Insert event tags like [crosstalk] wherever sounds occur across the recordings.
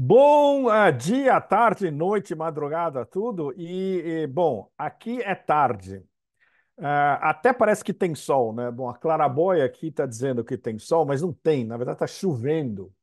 Bom ah, dia, tarde, noite, madrugada, tudo. E, e bom, aqui é tarde. Uh, até parece que tem sol, né? Bom, a claraboia aqui está dizendo que tem sol, mas não tem. Na verdade, está chovendo.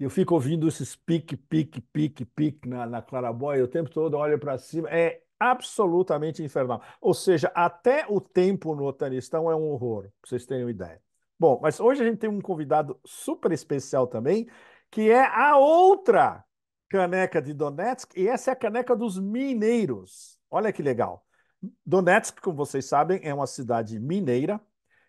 E eu fico ouvindo esses pique, pique, pique, pique na, na claraboia o tempo todo, olho para cima. É absolutamente infernal. Ou seja, até o tempo no Otanistão é um horror, para vocês terem uma ideia. Bom, mas hoje a gente tem um convidado super especial também, que é a outra caneca de Donetsk, e essa é a caneca dos mineiros. Olha que legal. Donetsk, como vocês sabem, é uma cidade mineira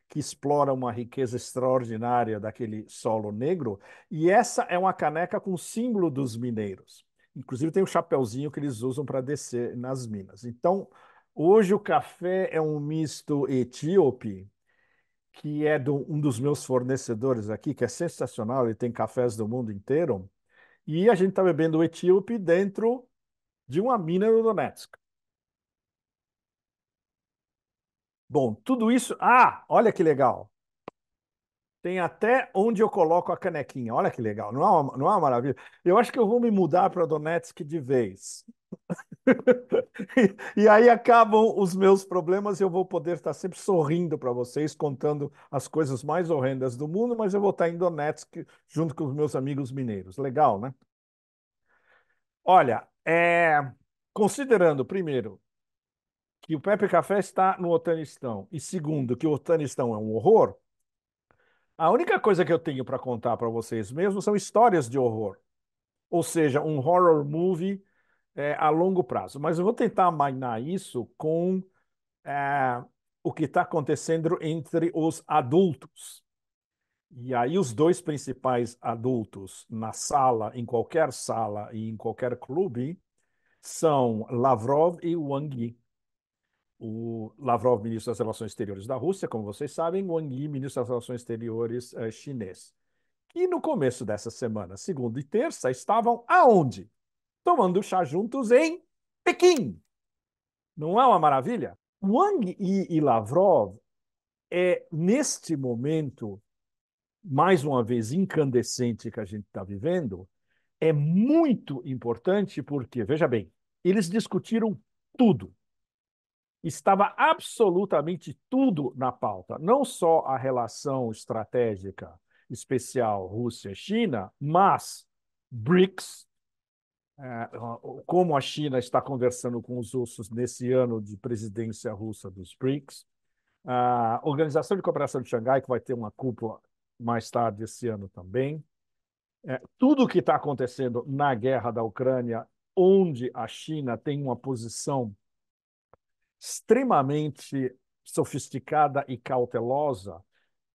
que explora uma riqueza extraordinária daquele solo negro, e essa é uma caneca com o símbolo dos mineiros. Inclusive tem um chapeuzinho que eles usam para descer nas minas. Então, hoje o café é um misto etíope que é do, um dos meus fornecedores aqui, que é sensacional, ele tem cafés do mundo inteiro. E a gente está bebendo o etíope dentro de uma mina do Donetsk. Bom, tudo isso. Ah, olha que legal! Tem até onde eu coloco a canequinha. Olha que legal, não é uma, não é uma maravilha? Eu acho que eu vou me mudar para Donetsk de vez. [laughs] e aí acabam os meus problemas e eu vou poder estar sempre sorrindo para vocês, contando as coisas mais horrendas do mundo, mas eu vou estar em Donetsk junto com os meus amigos mineiros. Legal, né? Olha, é... considerando, primeiro, que o Pepe Café está no Otanistão e, segundo, que o Otanistão é um horror, a única coisa que eu tenho para contar para vocês mesmo são histórias de horror. Ou seja, um horror movie é, a longo prazo. Mas eu vou tentar mainar isso com é, o que está acontecendo entre os adultos. E aí, os dois principais adultos na sala, em qualquer sala e em qualquer clube, são Lavrov e Wang Yi. O Lavrov, ministro das Relações Exteriores da Rússia, como vocês sabem, Wang Yi, ministro das Relações Exteriores eh, chinês. E no começo dessa semana, segunda e terça, estavam aonde? tomando chá juntos em Pequim. Não é uma maravilha? Wang e Lavrov é, neste momento, mais uma vez incandescente que a gente está vivendo, é muito importante porque, veja bem, eles discutiram tudo. Estava absolutamente tudo na pauta, não só a relação estratégica especial Rússia-China, mas BRICS, é, como a China está conversando com os russos nesse ano de presidência russa dos BRICS, a Organização de Cooperação de Xangai, que vai ter uma cúpula mais tarde esse ano também, é, tudo o que está acontecendo na guerra da Ucrânia, onde a China tem uma posição extremamente sofisticada e cautelosa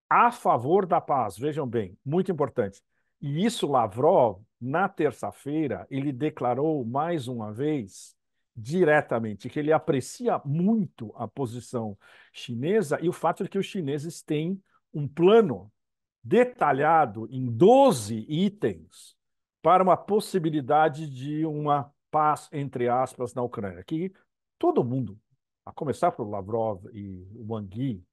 a favor da paz, vejam bem, muito importante. E isso Lavrov na terça-feira, ele declarou mais uma vez diretamente que ele aprecia muito a posição chinesa e o fato de que os chineses têm um plano detalhado em 12 itens para uma possibilidade de uma paz, entre aspas, na Ucrânia, que todo mundo, a começar por Lavrov e Wang Yi,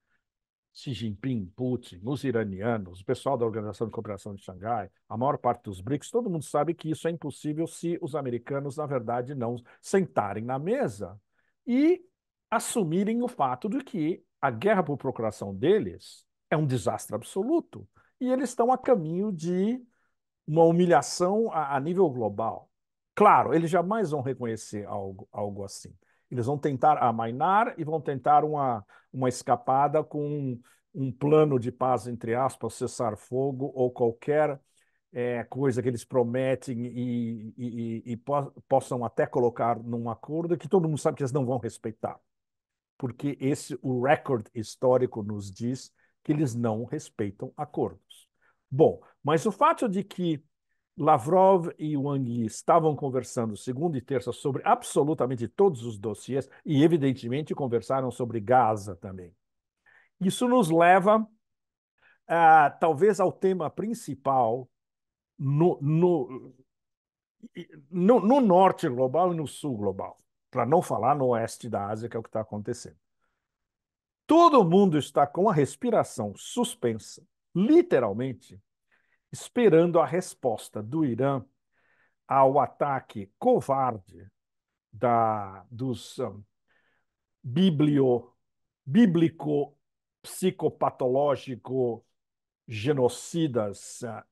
Xi Jinping, Putin, os iranianos, o pessoal da Organização de Cooperação de Xangai, a maior parte dos BRICS, todo mundo sabe que isso é impossível se os americanos, na verdade, não sentarem na mesa e assumirem o fato de que a guerra por procuração deles é um desastre absoluto e eles estão a caminho de uma humilhação a, a nível global. Claro, eles jamais vão reconhecer algo, algo assim. Eles vão tentar amainar e vão tentar uma, uma escapada com um, um plano de paz, entre aspas, cessar fogo ou qualquer é, coisa que eles prometem e, e, e, e po possam até colocar num acordo que todo mundo sabe que eles não vão respeitar. Porque esse o recorde histórico nos diz que eles não respeitam acordos. Bom, mas o fato de que Lavrov e Wang Yi estavam conversando segunda e terça sobre absolutamente todos os dossiês e, evidentemente, conversaram sobre Gaza também. Isso nos leva, ah, talvez, ao tema principal no, no, no, no norte global e no sul global, para não falar no oeste da Ásia, que é o que está acontecendo. Todo mundo está com a respiração suspensa, literalmente, esperando a resposta do Irã ao ataque covarde da, dos um, ah, biblio, bíblico psicopatológico genocidas uh,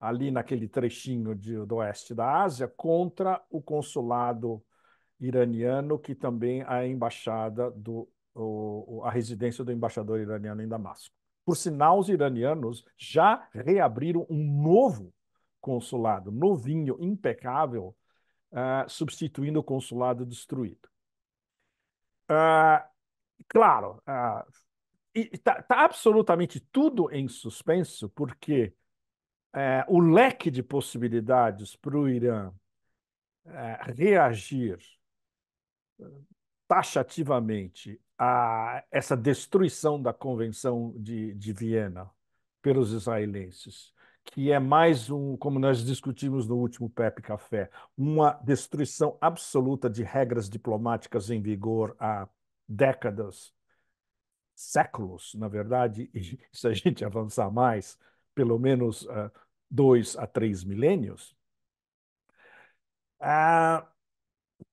ali naquele trechinho de, do oeste da Ásia contra o consulado iraniano que também a embaixada do o, a residência do embaixador iraniano em Damasco. Por sinal, os iranianos já reabriram um novo consulado, novinho, impecável, uh, substituindo o consulado destruído. Uh, claro, ah, está uh, tá absolutamente tudo em suspenso, porque eh, o leque de possibilidades para o Irã eh, reagir eh, taxativamente a essa destruição da Convenção de, de Viena pelos israelenses, que é mais um, como nós discutimos no último Pepe Café, uma destruição absoluta de regras diplomáticas em vigor há décadas, séculos, na verdade, e [laughs] se a gente avançar mais, pelo menos uh, dois a três milênios. Uh,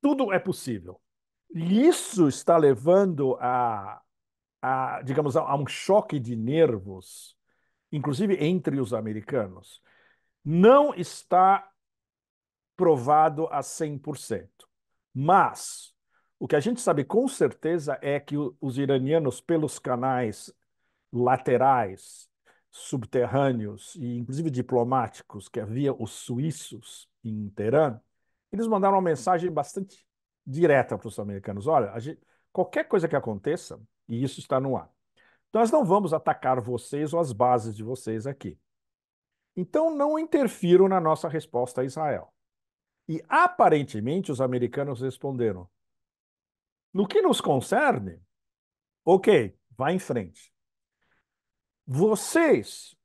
tudo é possível. E isso está levando a, a digamos, a, a um choque de nervos, inclusive entre os americanos. Não está provado a 100%. Mas o que a gente sabe com certeza é que os iranianos, pelos canais laterais, subterrâneos e inclusive diplomáticos que havia os suíços em Teherã, eles mandaram uma mensagem bastante direta para os americanos: olha, gente, qualquer coisa que aconteça, e isso está no ar, nós não vamos atacar vocês ou as bases de vocês aqui. Então, não interfiram na nossa resposta a Israel. E aparentemente os americanos responderam: no que nos concerne, ok, vá em frente. Vocês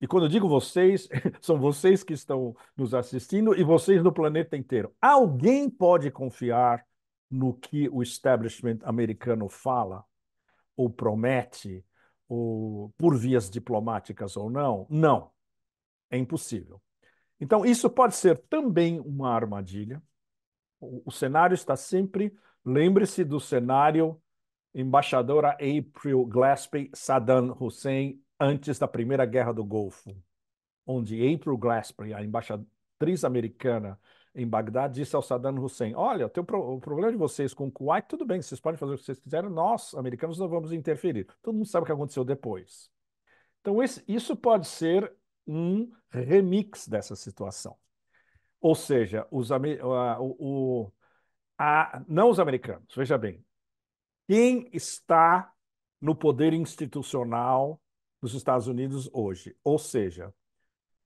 e quando eu digo vocês, [laughs] são vocês que estão nos assistindo e vocês no planeta inteiro. Alguém pode confiar no que o establishment americano fala ou promete, ou por vias diplomáticas ou não? Não. É impossível. Então, isso pode ser também uma armadilha. O, o cenário está sempre. Lembre-se do cenário embaixadora April Gillespie, Saddam Hussein, antes da Primeira Guerra do Golfo, onde April Glasper, a embaixatriz americana em Bagdá, disse ao Saddam Hussein: Olha, pro, o problema de vocês com o Kuwait, tudo bem, vocês podem fazer o que vocês quiserem, nós, americanos, não vamos interferir. Todo mundo sabe o que aconteceu depois. Então, esse, isso pode ser um remix dessa situação. Ou seja, os, o, a, não os americanos, veja bem, quem está no poder institucional nos Estados Unidos hoje. Ou seja,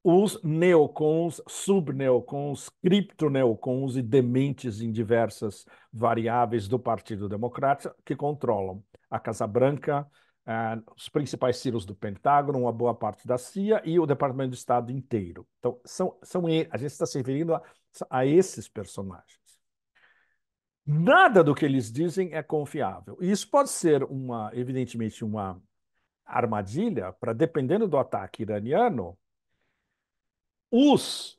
os neocons, subneocons, criptoneocons e dementes em diversas variáveis do Partido Democrático que controlam a Casa Branca, eh, os principais círculos do Pentágono, uma boa parte da CIA e o Departamento de Estado inteiro. Então, são, são a gente está se referindo a, a esses personagens. Nada do que eles dizem é confiável. E isso pode ser, uma, evidentemente, uma armadilha para, dependendo do ataque iraniano, os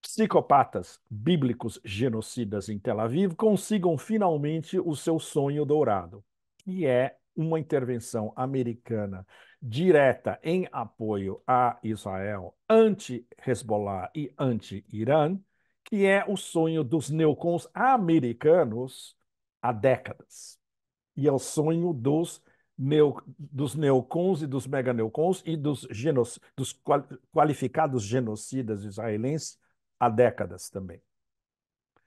psicopatas bíblicos genocidas em Tel Aviv consigam finalmente o seu sonho dourado, que é uma intervenção americana direta em apoio a Israel anti-Hezbollah e anti-Irã, que é o sonho dos neocons americanos há décadas. E é o sonho dos neo, dos neocons e dos meganeocons e dos, genos, dos qualificados genocidas israelenses há décadas também.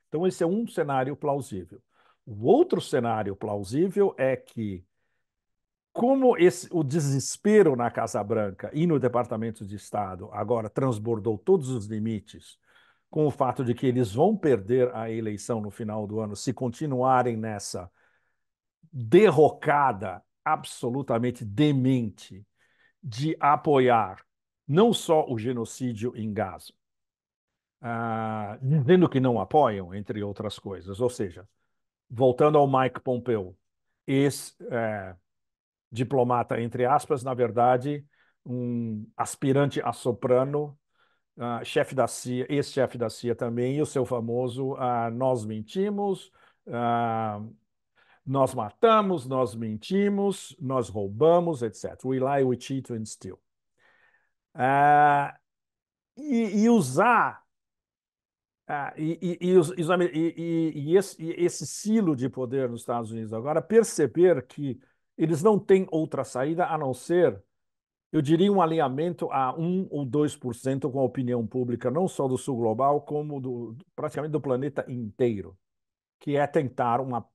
Então, esse é um cenário plausível. O outro cenário plausível é que, como esse, o desespero na Casa Branca e no Departamento de Estado agora transbordou todos os limites, com o fato de que eles vão perder a eleição no final do ano se continuarem nessa derrocada absolutamente demente de apoiar não só o genocídio em Gaza, ah, dizendo que não apoiam, entre outras coisas. Ou seja, voltando ao Mike Pompeo, esse eh, é, diplomata, entre aspas, na verdade, um aspirante a soprano, ah, chefe da CIA, ex-chefe da CIA também, e o seu famoso ah, Nós Mentimos, ah, nós matamos, nós mentimos, nós roubamos, etc. We lie, we cheat, we steal. Uh, e, e, usar uh, e, e, e, esse, esse silo de poder nos Estados Unidos agora, perceber que eles não têm outra saída a não ser, eu diria, um alinhamento a 1 ou 2% com a opinião pública, não só do sul global, como do, praticamente do planeta inteiro, que é tentar uma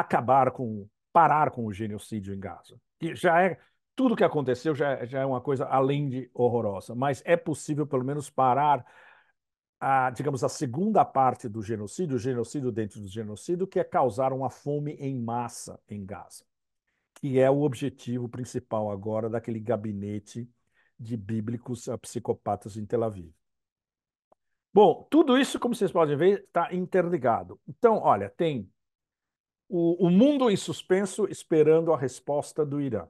acabar com, parar com o genocídio em Gaza. Que já é, tudo que aconteceu já, já é uma coisa além de horrorosa, mas é possível pelo menos parar a, digamos, a segunda parte do genocídio, o genocídio dentro do genocídio, que é causar uma fome em massa em Gaza, que é o objetivo principal agora daquele gabinete de bíblicos ah, psicopatas em Tel Aviv. Bom, tudo isso, como vocês podem ver, está interligado. Então, olha, tem o, o mundo em suspenso esperando a resposta do Irã.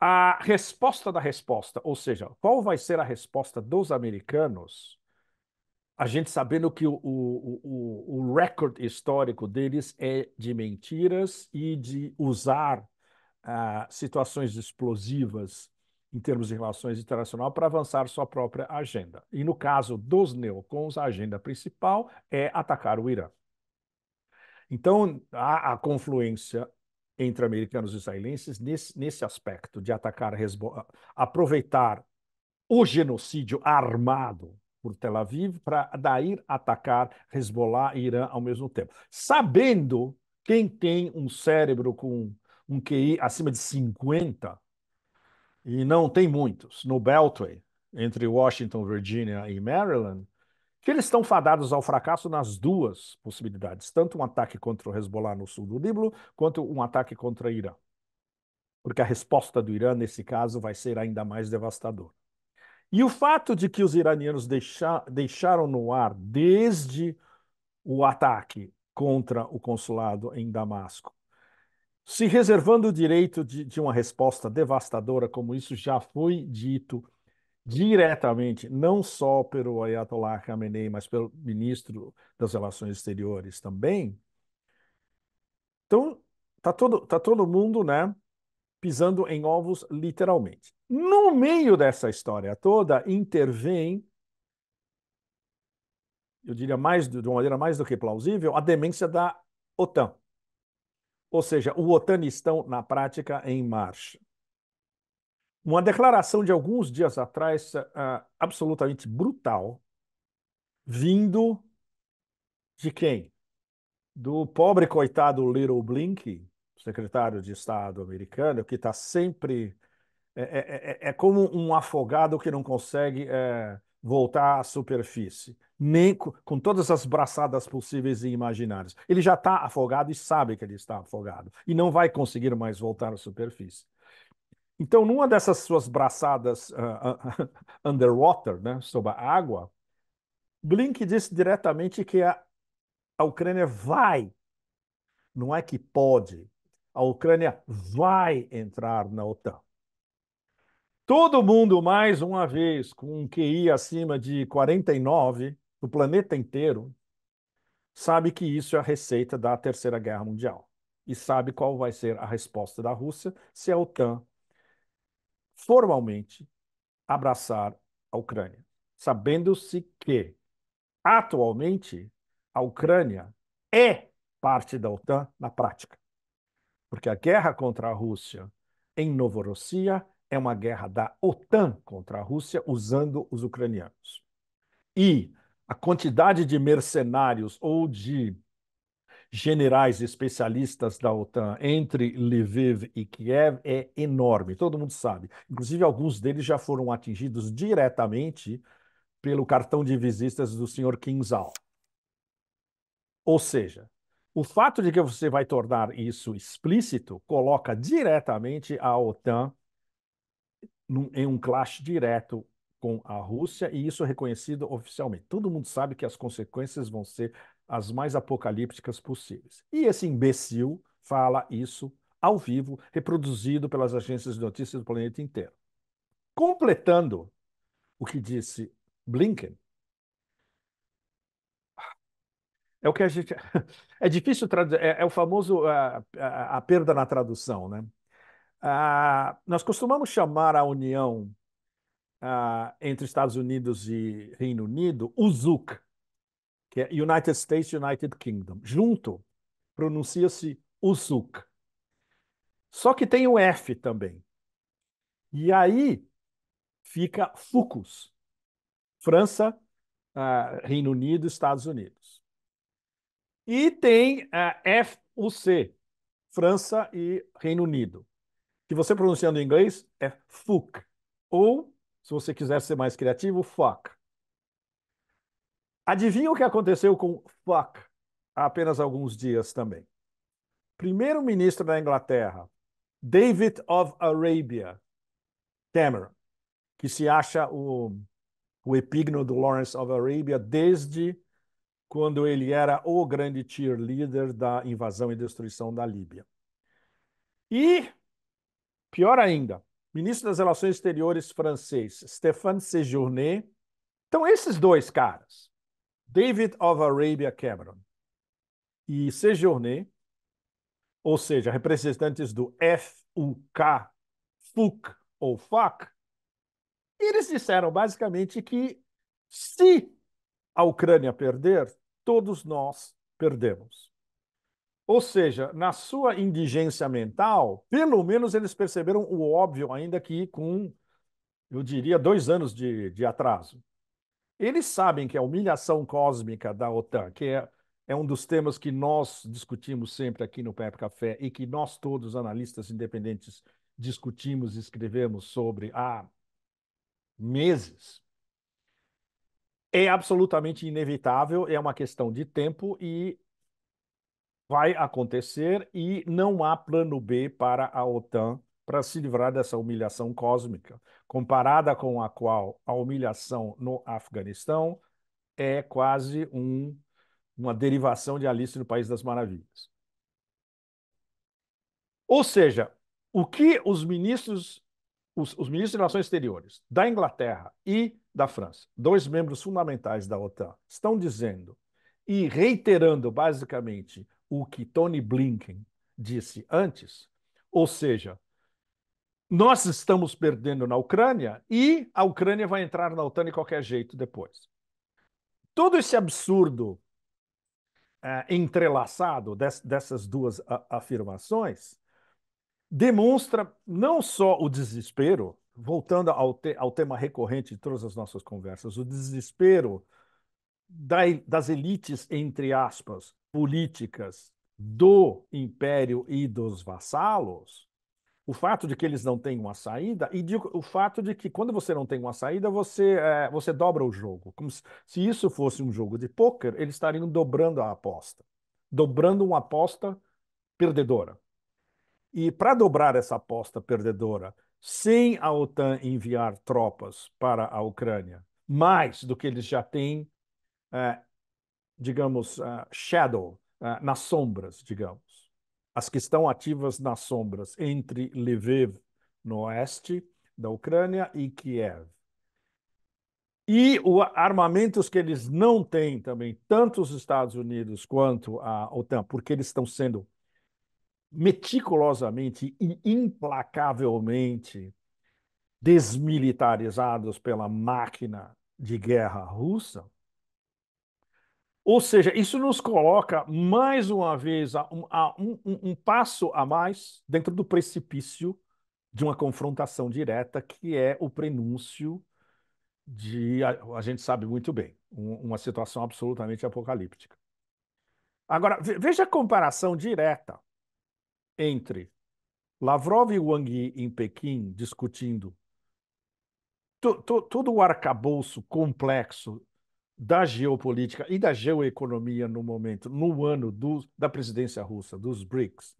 A resposta da resposta, ou seja, qual vai ser a resposta dos americanos, a gente sabendo que o, o, o, o recorde histórico deles é de mentiras e de usar ah, situações explosivas em termos de relações internacionais para avançar sua própria agenda. E no caso dos neocons, a agenda principal é atacar o Irã. Então, há a confluência entre americanos e israelenses nesse, nesse aspecto de atacar Hezbollah, aproveitar o genocídio armado por Tel Aviv para daí atacar Hezbollah e Irã ao mesmo tempo. Sabendo quem tem um cérebro com um QI acima de 50, e não tem muitos, no Beltway, entre Washington, Virginia e Maryland, que eles estão fadados ao fracasso nas duas possibilidades, tanto um ataque contra o Hezbollah no sul do Líbano, quanto um ataque contra o Irã. Porque a resposta do Irã, nesse caso, vai ser ainda mais devastadora. E o fato de que os iranianos deixaram no ar desde o ataque contra o consulado em Damasco, se reservando o direito de, de uma resposta devastadora, como isso já foi dito diretamente, não só pelo Ayatollah Khamenei, mas pelo ministro das Relações Exteriores também. Então, tá todo, tá todo mundo, né, pisando em ovos literalmente. No meio dessa história toda, intervém eu diria mais de uma maneira mais do que plausível, a demência da OTAN. Ou seja, o otanistão na prática em marcha. Uma declaração de alguns dias atrás, uh, absolutamente brutal, vindo de quem? Do pobre coitado Little Blink, secretário de Estado americano, que está sempre. É é, é, é, é, como um afogado que não consegue é, voltar à superfície, nem com, com, todas as braçadas possíveis e imaginárias. Ele já está afogado e sabe que ele está afogado, e não vai conseguir mais voltar à superfície. Então, numa dessas suas braçadas uh, uh, [laughs] underwater, né, sob a água, Blink disse diretamente que a, a Ucrânia vai, não é que pode, a Ucrânia vai entrar na OTAN. Todo mundo, mais uma vez, com um QI acima de 49, do planeta inteiro, sabe que isso é a receita da Terceira Guerra Mundial. E sabe qual vai ser a resposta da Rússia se a OTAN formalmente abraçar a Ucrânia, sabendo-se que, atualmente, a Ucrânia é parte da OTAN na prática. Porque a guerra contra a Rússia em Novorossia é uma guerra da OTAN contra a Rússia, usando os ucranianos. E a quantidade de mercenários ou de generais especialistas da OTAN entre Lviv e Kiev é enorme, todo mundo sabe. Inclusive, alguns deles já foram atingidos diretamente pelo cartão de visitas do senhor Kinzhal. Ou seja, o fato de que você vai tornar isso explícito coloca diretamente a OTAN num, em um clash direto com a Rússia e isso é reconhecido oficialmente. Todo mundo sabe que as consequências vão ser as mais apocalípticas possíveis. E esse imbecil fala isso ao vivo, reproduzido pelas agências de notícias do planeta inteiro. Completando o que disse Blinken, é o que a gente. [laughs] É difícil traduzir, é, é, o famoso a, a, a, perda na tradução, né? a nós costumamos chamar a união entre Estados Unidos e Reino Unido, ZUC, que é United States, United Kingdom. Junto, pronuncia-se Uzuk. Só que tem um F também. E aí fica Fucus. França, uh, Reino Unido, Estados Unidos. E tem uh, ah, FUC, França e Reino Unido, que você pronunciando em inglês é FUC, ou, se você quiser ser mais criativo, FUC. Adivinha o que aconteceu com fuck há apenas alguns dias também? Primeiro-ministro da Inglaterra, David of Arabia, Cameron, que se acha o, o do Lawrence of Arabia desde quando ele era o grande cheerleader da invasão e destruição da Líbia. E, pior ainda, ministro das Relações Exteriores francês, Stéphane Séjourné. Então, esses dois caras David of Arabia Cameron e Sejourné, ou seja, representantes do FUK, FUK ou FAC, eles disseram basicamente que se a Ucrânia perder, todos nós perdemos. Ou seja, na sua indigência mental, pelo menos eles perceberam o óbvio, ainda que com, eu diria, dois anos de, de atraso. Eles sabem que a humilhação cósmica da OTAN, que é, é um dos temas que nós discutimos sempre aqui no Pepe Café e que nós todos, analistas independentes, discutimos e escrevemos sobre há meses, é absolutamente inevitável, é uma questão de tempo e vai acontecer e não há plano B para a OTAN para se livrar dessa humilhação cósmica, comparada com a qual a humilhação no Afeganistão é quase um, uma derivação de Alice no País das Maravilhas. Ou seja, o que os ministros, os, os ministros de Relações Exteriores da Inglaterra e da França, dois membros fundamentais da OTAN, estão dizendo e reiterando basicamente o que Tony Blinken disse antes, ou seja, nós estamos perdendo na Ucrânia e a Ucrânia vai entrar na OTAN de qualquer jeito depois. Todo esse absurdo é, entrelaçado des, dessas duas a, afirmações demonstra não só o desespero, voltando ao, te, ao, tema recorrente de todas as nossas conversas, o desespero da, das elites, entre aspas, políticas do império e dos vassalos, o fato de que eles não têm uma saída e o fato de que quando você não tem uma saída, você, é, você dobra o jogo. Como se, se isso fosse um jogo de pôquer, eles estariam dobrando a aposta, dobrando uma aposta perdedora. E para dobrar essa aposta perdedora, sem a OTAN enviar tropas para a Ucrânia, mais do que eles já têm, é, digamos, uh, shadow, uh, nas sombras, digamos as que estão ativas nas sombras entre Lviv, no oeste da Ucrânia, e Kiev. E o armamentos que eles não têm também, tanto os Estados Unidos quanto a OTAN, porque eles estão sendo meticulosamente e implacavelmente desmilitarizados pela máquina de guerra russa, ou seja, isso nos coloca mais uma vez a um, a um, um, passo a mais dentro do precipício de uma confrontação direta, que é o prenúncio de, a, a gente sabe muito bem, uma situação absolutamente apocalíptica. Agora, veja a comparação direta entre Lavrov e Wang Yi em Pequim discutindo todo o arcabouço complexo da geopolítica e da geoeconomia no momento, no ano do, da presidência russa, dos BRICS.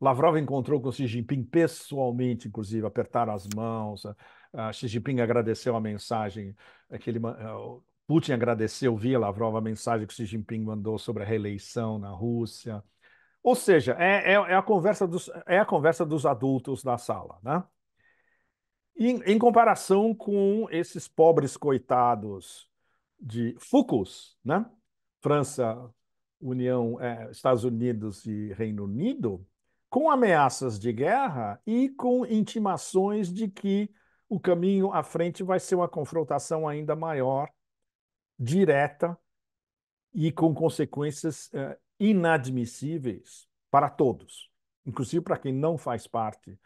Lavrov encontrou com Xi Jinping pessoalmente, inclusive, apertaram as mãos. Ah, ah, Xi Jinping agradeceu a mensagem eh, que ele, eh, Putin agradeceu via Lavrov a mensagem que Xi Jinping mandou sobre a reeleição na Rússia. Ou seja, é, é, é a, conversa dos, é a conversa dos adultos da sala, né? Em, em comparação com esses pobres coitados de Foucault, né? França, União, é, Estados Unidos e Reino Unido, com ameaças de guerra e com intimações de que o caminho à frente vai ser uma confrontação ainda maior, direta e com consequências é, inadmissíveis para todos, inclusive para quem não faz parte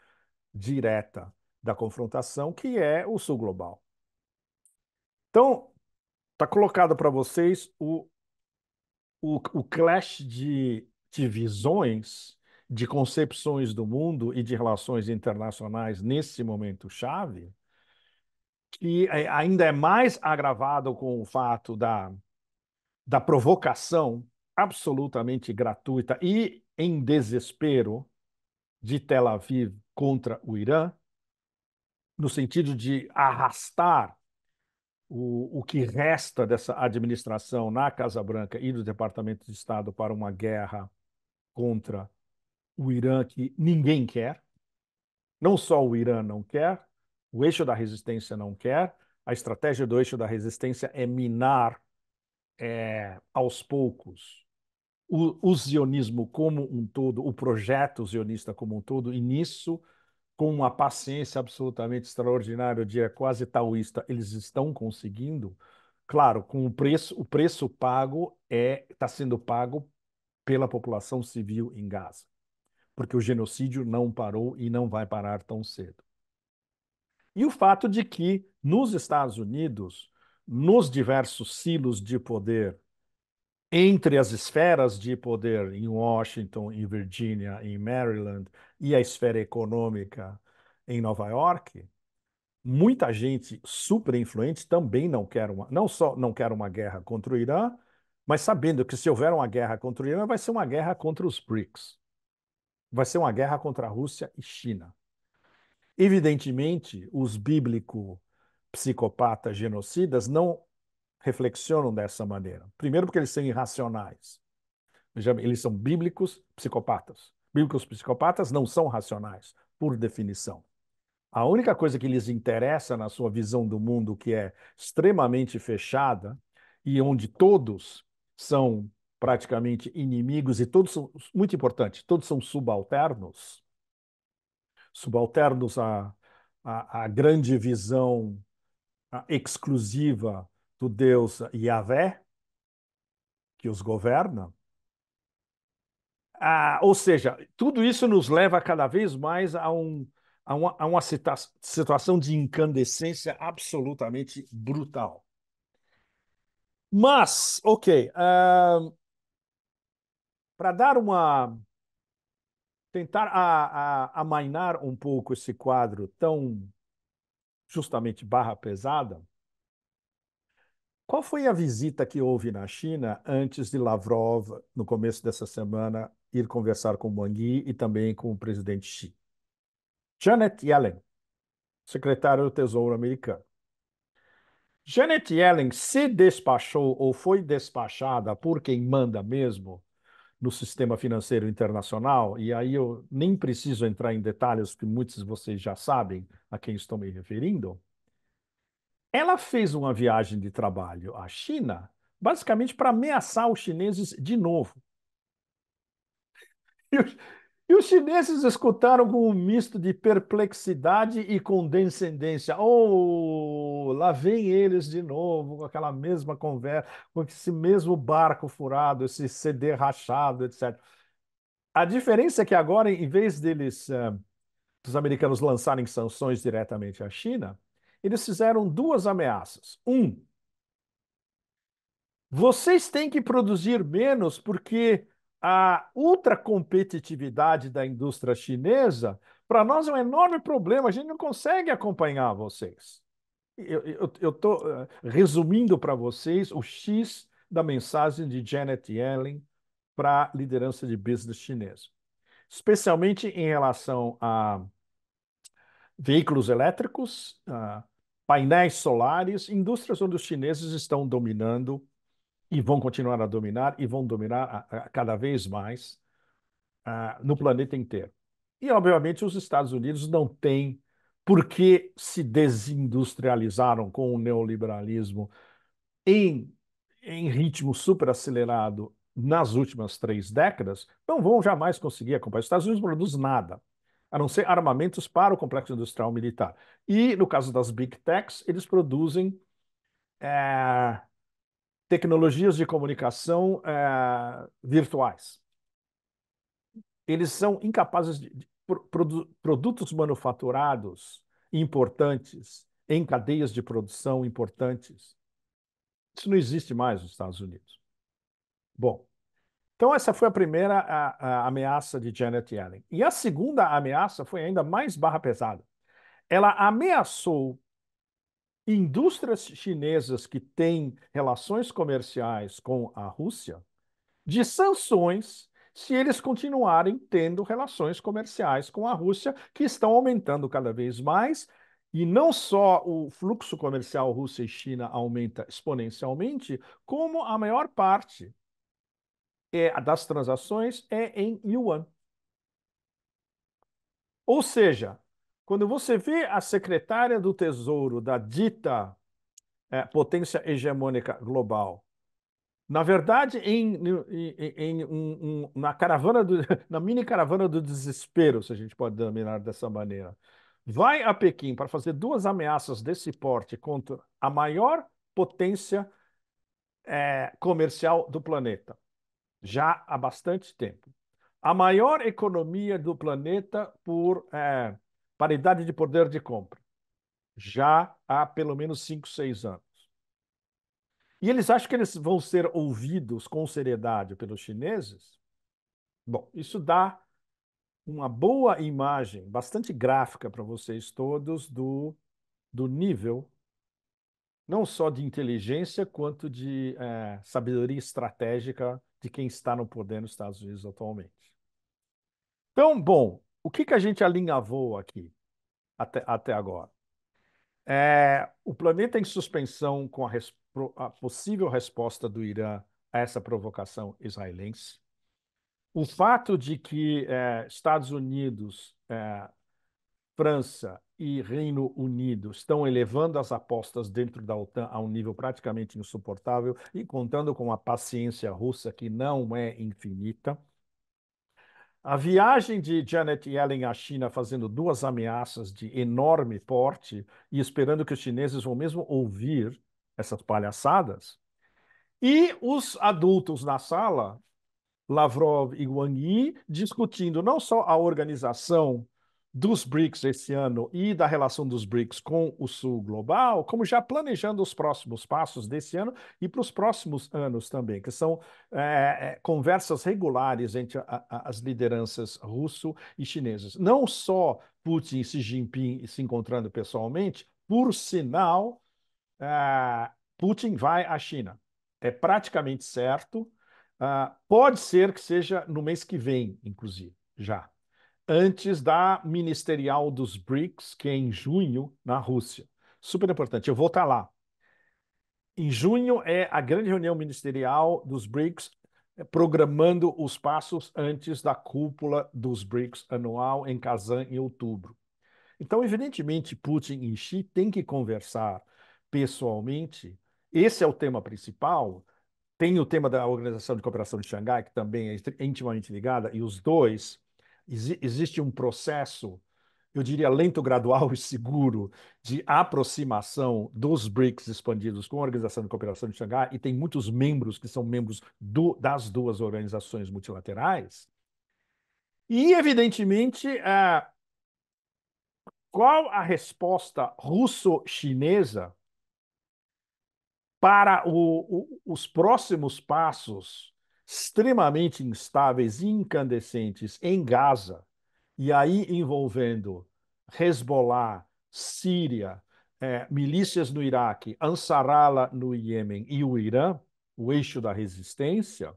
direta da confrontação, que é o Sul Global. Então, Tá colocado para vocês o, o, o clash de, de visões, de concepções do mundo e de relações internacionais nesse momento chave, que é, ainda é mais agravado com o fato da, da provocação absolutamente gratuita e em desespero de Tel Aviv contra o Irã, no sentido de arrastar o, o que resta dessa administração na Casa Branca e do Departamento de Estado para uma guerra contra o Irã que ninguém quer. Não só o Irã não quer, o eixo da resistência não quer, a estratégia do eixo da resistência é minar é, aos poucos o, o, zionismo como um todo, o projeto zionista como um todo, e nisso com uma paciência absolutamente extraordinária, eu diria é quase taoísta, eles estão conseguindo. Claro, com o preço, o preço pago é está sendo pago pela população civil em Gaza, porque o genocídio não parou e não vai parar tão cedo. E o fato de que nos Estados Unidos, nos diversos silos de poder entre as esferas de poder em Washington, em Virgínia, em Maryland e a esfera econômica em Nova York, muita gente super influente também não quer uma, não só não quer uma guerra contra o Irã, mas sabendo que se houver uma guerra contra o Irã, vai ser uma guerra contra os BRICS. Vai ser uma guerra contra a Rússia e China. Evidentemente, os bíblico psicopatas genocidas não reflexionam dessa maneira. Primeiro, porque eles são irracionais. Veja, eles são bíblicos psicopatas. Bíblicos psicopatas não são racionais, por definição. A única coisa que lhes interessa na sua visão do mundo, que é extremamente fechada e onde todos são praticamente inimigos e todos são, muito importante, todos são subalternos, subalternos à, à, à grande visão exclusiva do Deus Yahvé, que os governa. Ah, ou seja, tudo isso nos leva cada vez mais a, um, a uma, a uma situa situação de incandescência absolutamente brutal. Mas, ok, uh, para dar uma. tentar a, a, amainar um pouco esse quadro tão justamente barra pesada, qual foi a visita que houve na China antes de Lavrov, no começo dessa semana, ir conversar com Wang Yi e também com o presidente Xi? Janet Yellen, secretária do Tesouro americano. Janet Yellen se despachou ou foi despachada por quem manda mesmo no sistema financeiro internacional, e aí eu nem preciso entrar em detalhes, que muitos de vocês já sabem a quem estou me referindo, ela fez uma viagem de trabalho à China, basicamente para ameaçar os chineses de novo. E os, e os, chineses escutaram com um misto de perplexidade e condescendência. Oh, lá vem eles de novo, com aquela mesma conversa, com esse mesmo barco furado, esse CD rachado, etc. A diferença é que agora, em vez deles, uh, eh, dos americanos lançarem sanções diretamente à China, eles fizeram duas ameaças. Um, vocês têm que produzir menos porque a ultracompetitividade da indústria chinesa, para nós é um enorme problema, a gente não consegue acompanhar vocês. Eu estou eh, resumindo para vocês o X da mensagem de Janet Yellen para a liderança de business chinesa, especialmente em relação a veículos elétricos, painéis solares, indústrias onde os chineses estão dominando e vão continuar a dominar e vão dominar a, a, cada vez mais a, ah, no planeta inteiro. E, obviamente, os Estados Unidos não têm porque se desindustrializaram com o neoliberalismo em, em ritmo super acelerado nas últimas três décadas, não vão jamais conseguir acompanhar. Os Estados Unidos produz nada a não ser armamentos para o complexo industrial militar. E, no caso das big techs, eles produzem é, tecnologias de comunicação é, virtuais. Eles são incapazes de. de produ, produtos manufaturados importantes em cadeias de produção importantes. Isso não existe mais nos Estados Unidos. Bom, então, essa foi a primeira a, a ameaça de Janet Yellen. E a segunda ameaça foi ainda mais barra pesada. Ela ameaçou indústrias chinesas que têm relações comerciais com a Rússia de sanções se eles continuarem tendo relações comerciais com a Rússia, que estão aumentando cada vez mais. E não só o fluxo comercial Rússia e China aumenta exponencialmente, como a maior parte é, das transações é em yuan. Ou seja, quando você vê a secretária do Tesouro da dita é, potência hegemônica global, na verdade, em, em, em um, um, na caravana do, [laughs] na mini caravana do desespero, se a gente pode denominar dessa maneira, vai a Pequim para fazer duas ameaças desse porte contra a maior potência é, comercial do planeta já há bastante tempo. A maior economia do planeta por é, paridade de poder de compra, já há pelo menos 5, 6 anos. E eles acham que eles vão ser ouvidos com seriedade pelos chineses? Bom, isso dá uma boa imagem, bastante gráfica para vocês todos, do, do nível, não só de inteligência, quanto de é, sabedoria estratégica de quem está no poder nos Estados Unidos atualmente. Então, bom, o que, que a gente alinhavou aqui até, até agora? É, o planeta é em suspensão com a, res, a possível resposta do Irã a essa provocação israelense. O fato de que é, Estados Unidos, é, França e Reino Unido estão elevando as apostas dentro da OTAN a um nível praticamente insuportável e contando com a paciência russa que não é infinita. A viagem de Janet Yellen à China fazendo duas ameaças de enorme porte e esperando que os chineses vão mesmo ouvir essas palhaçadas. E os adultos na sala, Lavrov e Wang Yi, discutindo não só a organização dos BRICS esse ano e da relação dos BRICS com o Sul global, como já planejando os próximos passos desse ano e para os próximos anos também, que são é, é conversas regulares entre a, a, as lideranças russo e chinesas. Não só Putin e Xi Jinping se encontrando pessoalmente, por sinal, é, Putin vai à China. É praticamente certo. Ah, pode ser que seja no mês que vem, inclusive, já antes da ministerial dos BRICS, que é em junho, na Rússia. Super importante, eu vou estar tá lá. Em junho é a grande reunião ministerial dos BRICS, é, programando os passos antes da cúpula dos BRICS anual em Kazan, em outubro. Então, evidentemente, Putin e Xi têm que conversar pessoalmente. Esse é o tema principal. Tem o tema da Organização de Cooperação de Xangai, que também é intimamente ligada, e os dois Ex existe um processo, eu diria lento, gradual e seguro, de aproximação dos BRICS expandidos com a Organização de Cooperação de Xangai, e tem muitos membros que são membros do, das duas organizações multilaterais. E, evidentemente, é, qual a resposta russo-chinesa para o, o, os próximos passos extremamente instáveis e incandescentes em Gaza, e aí envolvendo Hezbollah, Síria, é, milícias no Iraque, ansarala no Iêmen e o Irã, o eixo da resistência,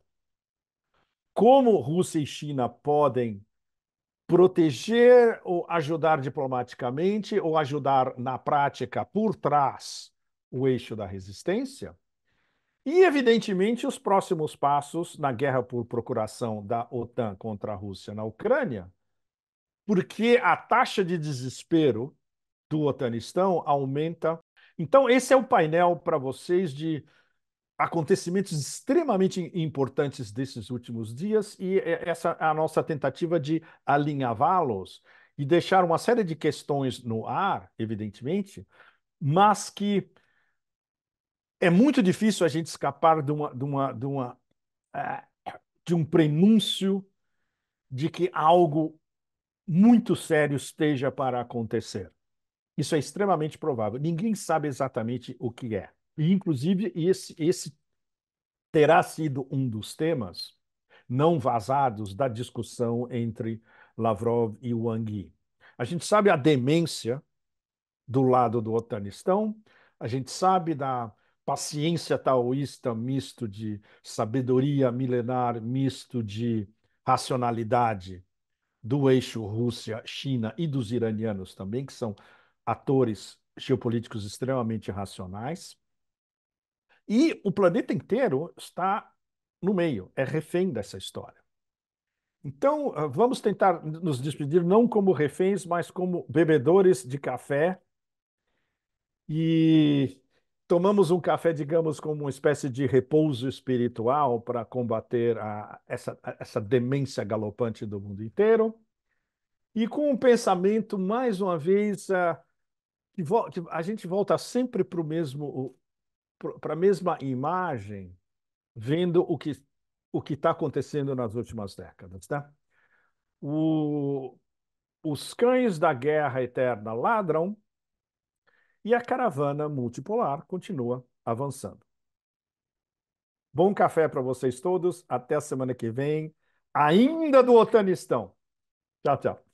como Rússia e China podem proteger ou ajudar diplomaticamente ou ajudar na prática por trás o eixo da resistência, e, evidentemente, os próximos passos na guerra por procuração da OTAN contra a Rússia na Ucrânia, porque a taxa de desespero do otanistão aumenta. Então, esse é o painel para vocês de acontecimentos extremamente importantes desses últimos dias e é essa é a nossa tentativa de alinhavá-los e deixar uma série de questões no ar, evidentemente, mas que é muito difícil a gente escapar de, uma, de, uma, de, uma, é, de um prenúncio de que algo muito sério esteja para acontecer. Isso é extremamente provável. Ninguém sabe exatamente o que é. E, inclusive, esse, esse terá sido um dos temas não vazados da discussão entre Lavrov e Wang Yi. A gente sabe a demência do lado do Otanistão, a gente sabe da paciência taoísta misto de sabedoria milenar misto de racionalidade do eixo Rússia, China e dos iranianos também, que são atores geopolíticos extremamente racionais. E o planeta inteiro está no meio, é refém dessa história. Então, ah, vamos tentar nos despedir não como reféns, mas como bebedores de café e tomamos um café, digamos, como uma espécie de repouso espiritual para combater a, essa, essa demência galopante do mundo inteiro, e com um pensamento, mais uma vez, a, a gente volta sempre para o mesmo para a mesma imagem, vendo o que o que está acontecendo nas últimas décadas, tá? O, os cães da guerra eterna ladram e a caravana multipolar continua avançando. Bom café para vocês todos. Até a semana que vem, ainda do Otanistão. Tchau, tchau.